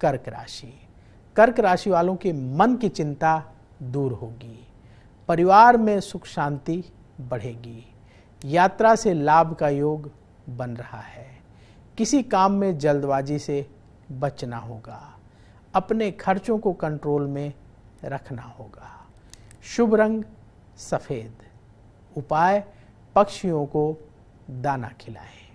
कर्क राशि कर्क राशि वालों के मन की चिंता दूर होगी परिवार में सुख शांति बढ़ेगी यात्रा से लाभ का योग बन रहा है किसी काम में जल्दबाजी से बचना होगा अपने खर्चों को कंट्रोल में रखना होगा शुभ रंग सफ़ेद उपाय पक्षियों को दाना खिलाएं